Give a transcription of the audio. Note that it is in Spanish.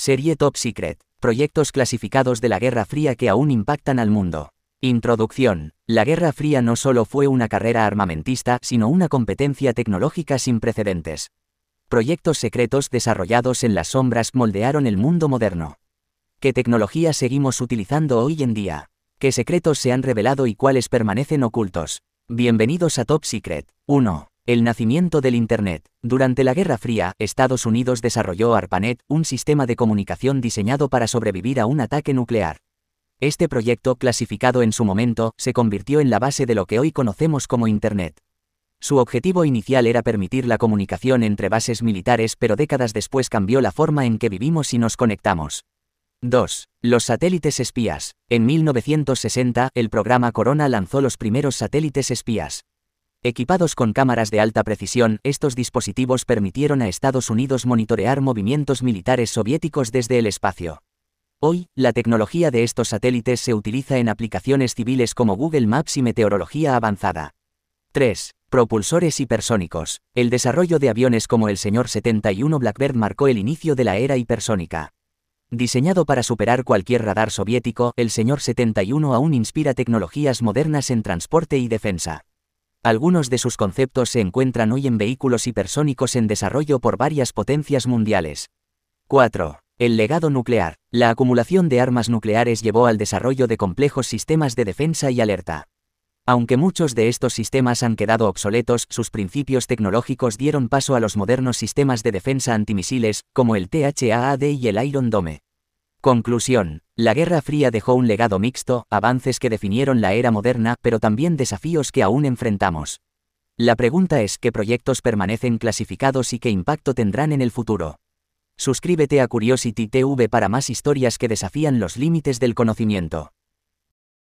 Serie Top Secret. Proyectos clasificados de la Guerra Fría que aún impactan al mundo. Introducción. La Guerra Fría no solo fue una carrera armamentista, sino una competencia tecnológica sin precedentes. Proyectos secretos desarrollados en las sombras moldearon el mundo moderno. ¿Qué tecnología seguimos utilizando hoy en día? ¿Qué secretos se han revelado y cuáles permanecen ocultos? Bienvenidos a Top Secret 1. El nacimiento del Internet. Durante la Guerra Fría, Estados Unidos desarrolló ARPANET, un sistema de comunicación diseñado para sobrevivir a un ataque nuclear. Este proyecto, clasificado en su momento, se convirtió en la base de lo que hoy conocemos como Internet. Su objetivo inicial era permitir la comunicación entre bases militares, pero décadas después cambió la forma en que vivimos y nos conectamos. 2. Los satélites espías. En 1960, el programa Corona lanzó los primeros satélites espías. Equipados con cámaras de alta precisión, estos dispositivos permitieron a Estados Unidos monitorear movimientos militares soviéticos desde el espacio. Hoy, la tecnología de estos satélites se utiliza en aplicaciones civiles como Google Maps y meteorología avanzada. 3. Propulsores hipersónicos. El desarrollo de aviones como el Señor 71 Blackbird marcó el inicio de la era hipersónica. Diseñado para superar cualquier radar soviético, el Señor 71 aún inspira tecnologías modernas en transporte y defensa. Algunos de sus conceptos se encuentran hoy en vehículos hipersónicos en desarrollo por varias potencias mundiales. 4. El legado nuclear. La acumulación de armas nucleares llevó al desarrollo de complejos sistemas de defensa y alerta. Aunque muchos de estos sistemas han quedado obsoletos, sus principios tecnológicos dieron paso a los modernos sistemas de defensa antimisiles, como el THAAD y el Iron Dome. Conclusión. La Guerra Fría dejó un legado mixto, avances que definieron la era moderna, pero también desafíos que aún enfrentamos. La pregunta es qué proyectos permanecen clasificados y qué impacto tendrán en el futuro. Suscríbete a Curiosity TV para más historias que desafían los límites del conocimiento.